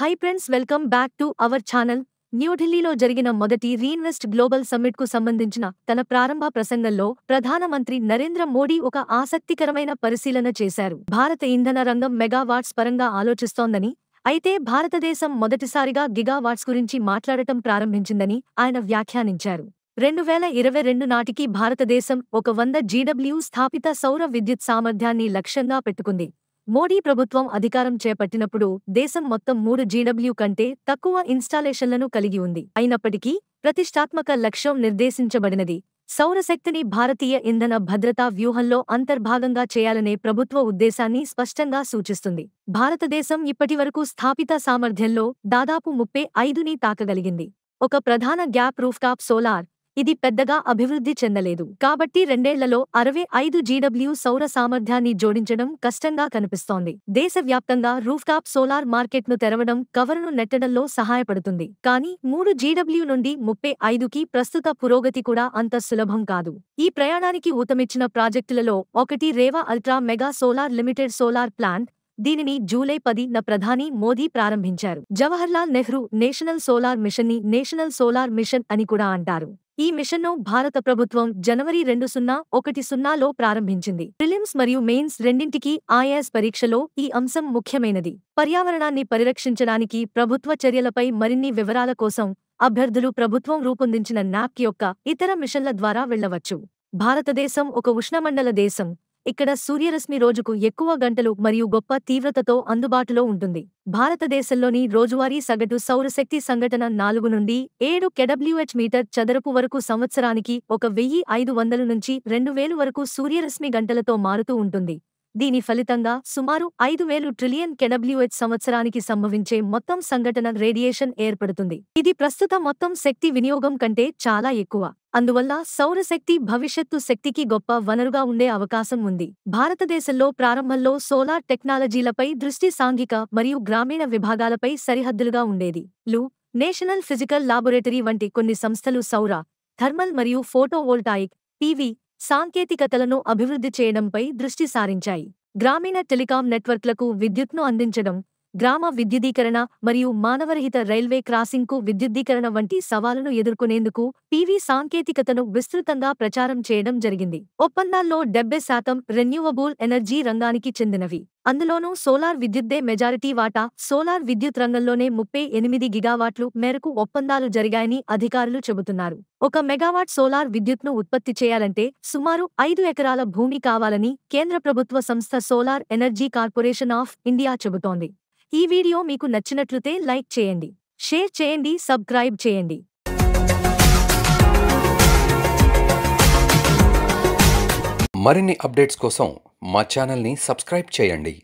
high friends welcome back to our channel న్యూఢిల్లీలో జరిగిన మొదటి రీఇన్వెస్ట్ గ్లోబల్ సమ్మిట్కు సంబంధించిన తన ప్రారంభ ప్రసంగంలో ప్రధానమంత్రి నరేంద్ర మోడీ ఒక ఆసక్తికరమైన పరిశీలన చేశారు భారత ఇంధన రంగం మెగావాట్స్ పరంగా ఆలోచిస్తోందని అయితే భారతదేశం మొదటిసారిగా గిగావాట్స్ గురించి మాట్లాడటం ప్రారంభించిందని ఆయన వ్యాఖ్యానించారు రెండు వేల ఇరవై రెండు నాటికి భారతదేశం ఒక వంద జీడబ్ల్యూ స్థాపిత సౌర విద్యుత్ సామర్థ్యాన్ని లక్ష్యంగా పెట్టుకుంది మోడీ ప్రభుత్వం అధికారం చేపట్టినప్పుడు దేశం మొత్తం మూడు జీడబ్ల్యూ కంటే తక్కువ ఇన్స్టాలేషన్లను కలిగి ఉంది అయినప్పటికీ ప్రతిష్టాత్మక లక్ష్యం నిర్దేశించబడినది సౌరశక్తిని భారతీయ ఇంధన భద్రతా వ్యూహంలో అంతర్భాగంగా చేయాలనే ప్రభుత్వ ఉద్దేశాన్ని స్పష్టంగా సూచిస్తుంది భారతదేశం ఇప్పటివరకు స్థాపిత సామర్థ్యంలో దాదాపు ముప్పై ఐదుని తాకగలిగింది ఒక ప్రధాన గ్యాప్ రూఫ్టాప్ సోలార్ ఇది పెద్దగా అభివృద్ధి చెందలేదు కాబట్టి రెండేళ్లలో అరవై ఐదు జీడబ్ల్యూ సౌర సామర్థ్యాన్ని జోడించడం కష్టంగా కనిపిస్తోంది దేశవ్యాప్తంగా రూఫ్టాప్ సోలార్ మార్కెట్ను తెరవడం కవర్ను నెట్టడంలో సహాయపడుతుంది కానీ మూడు జీడబ్ల్యూ నుండి ముప్పై ఐదుకి ప్రస్తుత పురోగతి కూడా అంత సులభం కాదు ఈ ప్రయాణానికి ఊతమిచ్చిన ప్రాజెక్టులలో ఒకటి Rewa ultra mega solar limited solar plant దీనిని జూలై పదిన ప్రధాని మోదీ ప్రారంభించారు Jawaharlal Nehru national solar mission ని నేషనల్ సోలార్ మిషన్ అని కూడా అంటారు ఈ మిషన్ను భారత ప్రభుత్వం జనవరి రెండు సున్నా ఒకటి సున్నాలో ప్రారంభించింది ప్రిలిమ్స్ మరియు మెయిన్స్ రెండింటికి ఐఏఎస్ పరీక్షలో ఈ అంశం ముఖ్యమైనది పర్యావరణాన్ని పరిరక్షించడానికి ప్రభుత్వ చర్యలపై మరిన్ని వివరాల కోసం అభ్యర్థులు ప్రభుత్వం రూపొందించిన నాప్ యొక్క ఇతర మిషన్ల ద్వారా వెళ్లవచ్చు భారతదేశం ఒక ఉష్ణమండల దేశం ఇక్కడ సూర్యరశ్మి రోజుకు ఎక్కువ గంటలు మరియు గొప్ప తీవ్రతతో అందుబాటులో ఉంటుంది భారతదేశంలోని రోజువారీ సగటు సౌరశక్తి సంఘటన నాలుగు నుండి ఏడు కెడబ్ల్యూహెచ్ మీటర్ చదరపు వరకు సంవత్సరానికి ఒక వెయ్యి ఐదు వందల నుంచి రెండు వేలు వరకు సూర్యరశ్మి గంటలతో మారుతూ ఉంటుంది దీని ఫలితంగా సుమారు ఐదు వేలు ట్రిలియన్ కెడబ్ల్యూహెచ్ సంవత్సరానికి సంభవించే మొత్తం సంఘటన రేడియేషన్ ఏర్పడుతుంది ఇది ప్రస్తుత మొత్తం శక్తి వినియోగం కంటే చాలా ఎక్కువ అందువల్ల సౌరశక్తి భవిష్యత్తు శక్తికి గొప్ప వనరుగా ఉండే అవకాశం ఉంది భారతదేశంలో ప్రారంభంలో సోలార్ టెక్నాలజీలపై దృష్టి సాంఘిక మరియు గ్రామీణ విభాగాలపై సరిహద్దులుగా ఉండేది లు నేషనల్ ఫిజికల్ లాబొరేటరీ వంటి కొన్ని సంస్థలు సౌర థర్మల్ మరియు ఫోటోవోల్టాయిక్ పీవీ సాంకేతికతలను అభివృద్ధి చేయడంపై దృష్టి సారించాయి గ్రామీణ టెలికాం నెట్వర్క్లకు విద్యుత్ను అందించడం గ్రామ విద్యుదీకరణ మరియు మానవరహిత రైల్వే క్రాసింగ్కు విద్యుద్దీకరణ వంటి సవాలను ఎదుర్కొనేందుకు పీవీ సాంకేతికతను విస్తృతంగా ప్రచారం చేయడం జరిగింది ఒప్పందాల్లో డెబ్బై శాతం రెన్యూవబుల్ ఎనర్జీ రంగానికి చెందినవి అందులోనూ సోలార్ విద్యుద్దే మెజారిటీ వాటా సోలార్ విద్యుత్ రంగంలోనే ముప్పై ఎనిమిది గిగావాట్లు మేరకు ఒప్పందాలు జరిగాయని అధికారులు చెబుతున్నారు ఒక మెగావాట్ సోలార్ విద్యుత్ను ఉత్పత్తి చేయాలంటే సుమారు ఐదు ఎకరాల భూమి కావాలని కేంద్ర ప్రభుత్వ సంస్థ solar energy corporation of India చెబుతోంది ఈ వీడియో మీకు నచ్చినట్లుతే లైక్ చేయండి షేర్ చేయండి సబ్స్క్రైబ్ చేయండి మరిన్ని అప్డేట్స్ కోసం మా ఛానల్ని సబ్స్క్రైబ్ చేయండి